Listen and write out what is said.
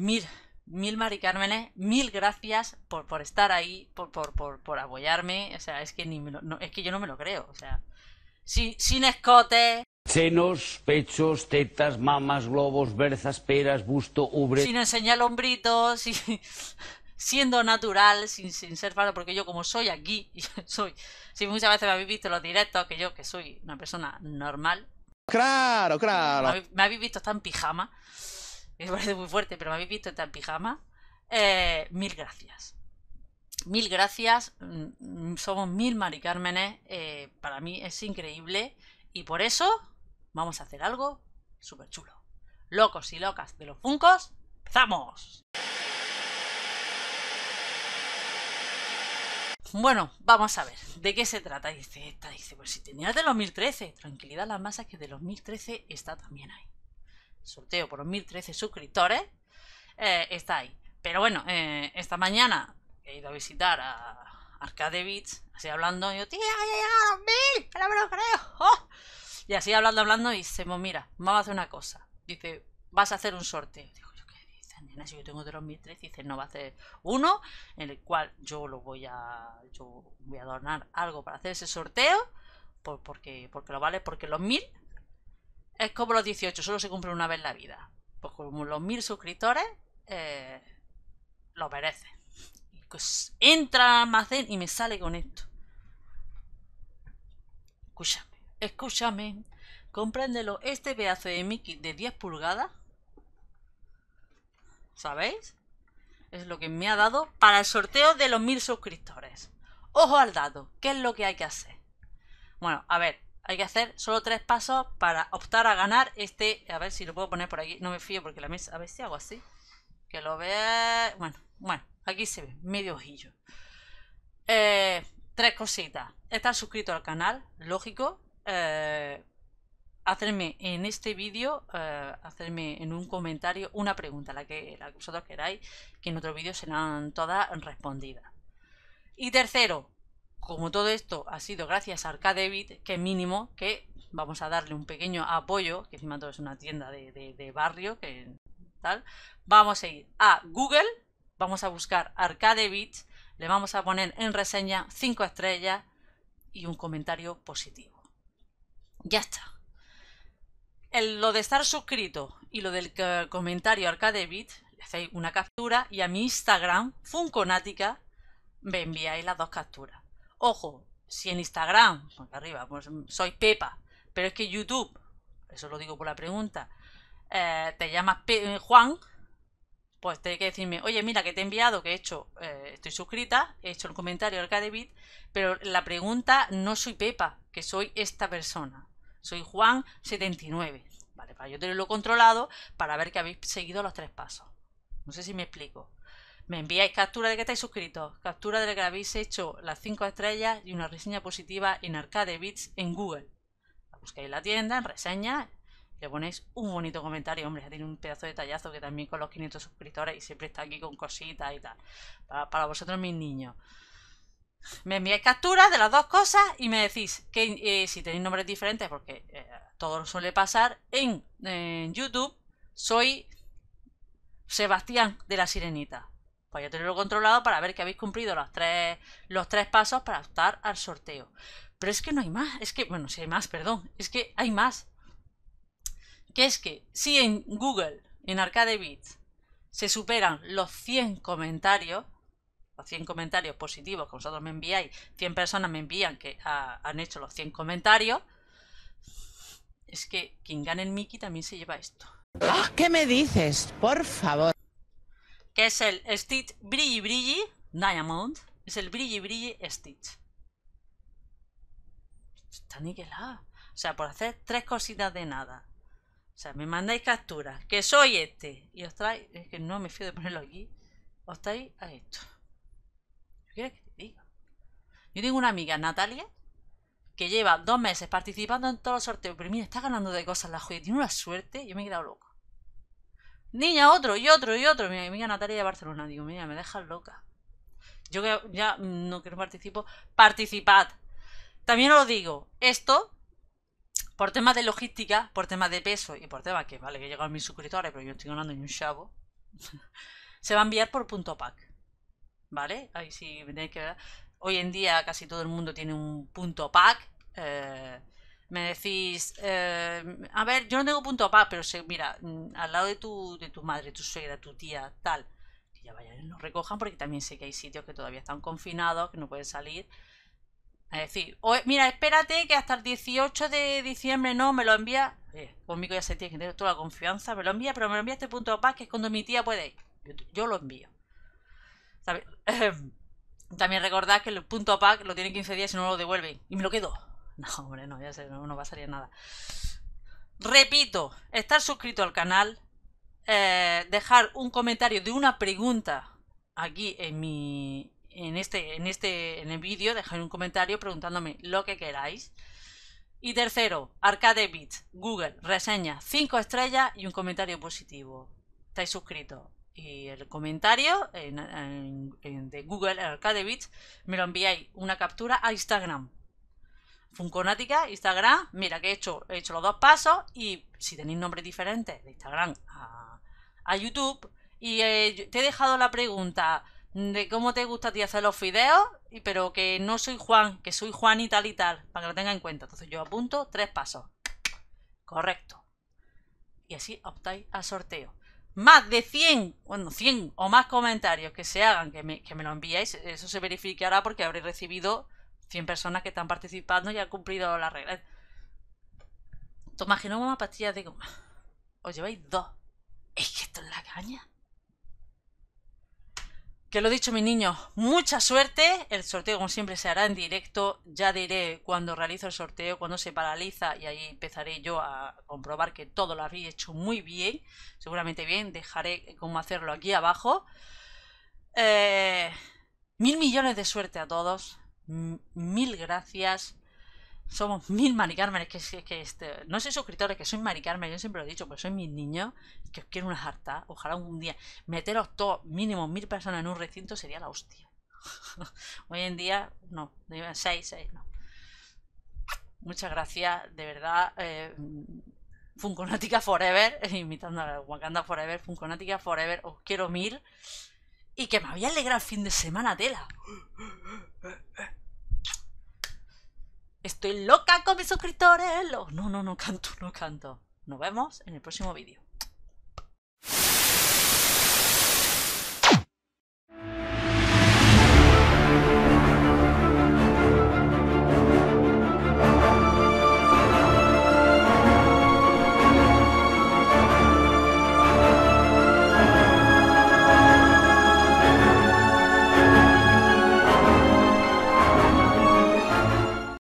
Mil, mil Mari Carmenes, mil gracias por, por estar ahí, por, por, apoyarme. O sea, es que, ni es que yo no me lo creo. O sea, sin, sin escote. Senos, pechos, tetas, mamas, globos, berzas, peras, busto, ubre. Sin enseñar hombritos, y siendo natural, sin, sin ser falso, porque yo como soy aquí, soy. Si muchas veces me habéis visto en los directos, que yo que soy una persona normal. Claro, claro. Me habéis, me habéis visto tan pijama. me parece muy fuerte, pero me habéis visto tal pijama, eh, mil gracias. Mil gracias, mm, somos mil maricármenes, eh, para mí es increíble y por eso vamos a hacer algo súper chulo. Locos y locas de los Funcos, ¡empezamos! Bueno, vamos a ver, ¿de qué se trata? Dice esta, dice, pues si tenías de los 2013, tranquilidad las masas que de los 2013 está también ahí sorteo por los 1013 suscriptores, eh, está ahí. Pero bueno, eh, esta mañana he ido a visitar a Arcade Beats, así hablando, y yo, tía, ya llegado a los mil, no creo. Oh". Y así hablando, hablando, y me mira, vamos a hacer una cosa. Dice, vas a hacer un sorteo. Digo, yo qué dices, nena, yo tengo de los 1013, dice, no va a hacer uno, en el cual yo lo voy a. Yo voy a donar algo para hacer ese sorteo. Por, porque, porque lo vale, porque los mil es como los 18, solo se cumple una vez en la vida. Pues como los mil suscriptores, eh, lo merece. Pues entra al almacén y me sale con esto. Escúchame, escúchame. Compréndelo, este pedazo de Mickey de 10 pulgadas, ¿sabéis? Es lo que me ha dado para el sorteo de los mil suscriptores. Ojo al dato, ¿qué es lo que hay que hacer? Bueno, a ver, hay que hacer solo tres pasos para optar a ganar este... A ver si lo puedo poner por aquí. No me fío porque la mesa... A ver si hago así. Que lo vea... Bueno, bueno. Aquí se ve. Medio ojillo. Eh, tres cositas. Estar suscrito al canal. Lógico. Eh, hacerme en este vídeo, eh, hacerme en un comentario una pregunta, la que, la que vosotros queráis, que en otro vídeo serán todas respondidas. Y tercero, como todo esto ha sido gracias a Arcadebit, que mínimo que vamos a darle un pequeño apoyo, que encima todo es una tienda de, barrio, que tal. Vamos a ir a Google, vamos a buscar Arcadebit, le vamos a poner en reseña 5 estrellas y un comentario positivo. Ya está. El, lo de estar suscrito y lo del eh, comentario Arcadebit, le hacéis una captura y a mi Instagram, Funconática, me enviáis las dos capturas. Ojo, si en Instagram, arriba, pues mm, soy Pepa, pero es que YouTube, eso lo digo por la pregunta, eh, te llamas eh, Juan, pues hay que decirme, oye, mira, que te he enviado, que he hecho, eh, estoy suscrita, he hecho el comentario al bit pero la pregunta no soy Pepa, que soy esta persona, soy Juan79, ¿vale? Para yo tenerlo controlado, para ver que habéis seguido los tres pasos. No sé si me explico. Me enviáis captura de que estáis suscritos, captura de que habéis hecho las 5 estrellas y una reseña positiva en Arcade Bits en Google. La la tienda, en reseña, le ponéis un bonito comentario. Hombre, ya tiene un pedazo de tallazo que también con los 500 suscriptores y siempre está aquí con cositas y tal. Para, para vosotros, mis niños. Me enviáis captura de las dos cosas y me decís que eh, si tenéis nombres diferentes, porque eh, todo suele pasar, en YouTube soy Sebastián de la Sirenita. Pues ya tenerlo controlado para ver que habéis cumplido los tres, los tres pasos para optar al sorteo. Pero es que no hay más. Es que, bueno, si hay más, perdón. Es que hay más. Que es que si en Google, en Arcade beats se superan los 100 comentarios, Los 100 comentarios positivos que vosotros me enviáis, 100 personas me envían que han hecho los 100 comentarios, es que quien gane en Mickey también se lleva esto. ¡Ah! ¿Qué me dices? Por favor es el Stitch Brilli Brilli Diamond. Es el Brilli Brilli Stitch. Está niquelada. O sea, por hacer tres cositas de nada. O sea, me mandáis capturas. Que soy este. Y os trae Es que no me fío de ponerlo aquí. Os trae a esto. ¿Qué quieres que te diga? Yo tengo una amiga, Natalia, que lleva dos meses participando en todos los sorteos. Pero mira, está ganando de cosas la joya. Tiene una suerte. Yo me he quedado loco. Niña, otro, y otro, y otro. Mira, mira Natalia de Barcelona. Digo, mira, me dejas loca. Yo que ya no quiero participo. Participad. También os digo, esto, por temas de logística, por temas de peso y por tema que, vale, que a mis suscriptores, pero yo estoy ganando en un chavo, se va a enviar por punto pack. ¿Vale? Ahí sí tenéis que ver. Hoy en día casi todo el mundo tiene un punto pack. Eh, me decís, eh, a ver, yo no tengo punto paz pero se, mira, mm, al lado de tu, de tu madre, tu suegra, tu tía, tal, que ya vayan y recojan, porque también sé que hay sitios que todavía están confinados, que no pueden salir. Es decir, mira, espérate que hasta el 18 de diciembre no me lo envía. Eh, conmigo ya se tiene que tener toda la confianza, me lo envía, pero me lo envía este punto paz que es cuando mi tía puede ir. Yo, lo envío. También recordad que el punto pack lo tiene 15 días y no lo devuelven. Y me lo quedo. No, hombre, no, ya sé, no, pasaría nada. Repito, estar suscrito al canal, eh, dejar un comentario de una pregunta aquí en mi en este en este en el vídeo, dejar un comentario preguntándome lo que queráis. Y tercero, Arcade Beats, Google, reseña 5 estrellas y un comentario positivo. Estáis suscritos. Y el comentario de Google, Arcade Beats, me lo enviáis una captura a Instagram Funconática, Instagram, mira que he hecho, he hecho los dos pasos y si tenéis nombres diferentes de Instagram a, YouTube y eh, te he dejado la pregunta de cómo te gusta a ti hacer los fideos, pero que no soy Juan, que soy Juan y tal y tal, para que lo tenga en cuenta. Entonces yo apunto tres pasos. Correcto. Y así optáis al sorteo. Más de 100, bueno, 100 o más comentarios que se hagan, que me, que me lo enviéis, eso se verificará porque habré recibido 100 personas que están participando y han cumplido las reglas. Toma genoma, pastillas de goma. Os lleváis dos. Es que esto es la caña. Que lo he dicho, mi niño, Mucha suerte. El sorteo, como siempre, se hará en directo. Ya diré cuando realizo el sorteo, cuando se paraliza. Y ahí empezaré yo a comprobar que todo lo habéis hecho muy bien. Seguramente bien. Dejaré cómo hacerlo aquí abajo. Eh, mil millones de suerte a todos mil gracias. Somos mil maricarmen, que, este, no soy suscriptores, que soy maricarmen, yo siempre lo he dicho, porque soy mis niños, que os quiero una harta. Ojalá un día meteros todos, mínimo mil personas en un recinto sería la hostia. Hoy en día, no, seis, seis, no. Muchas gracias, de verdad. Eh, Funconática Forever, imitando a Wakanda Forever, Funconática Forever, os quiero mil. Y que me había alegrado el fin de semana, tela. Estoy loca con mis suscriptores. No, no, no canto, no canto. Nos vemos en el próximo vídeo.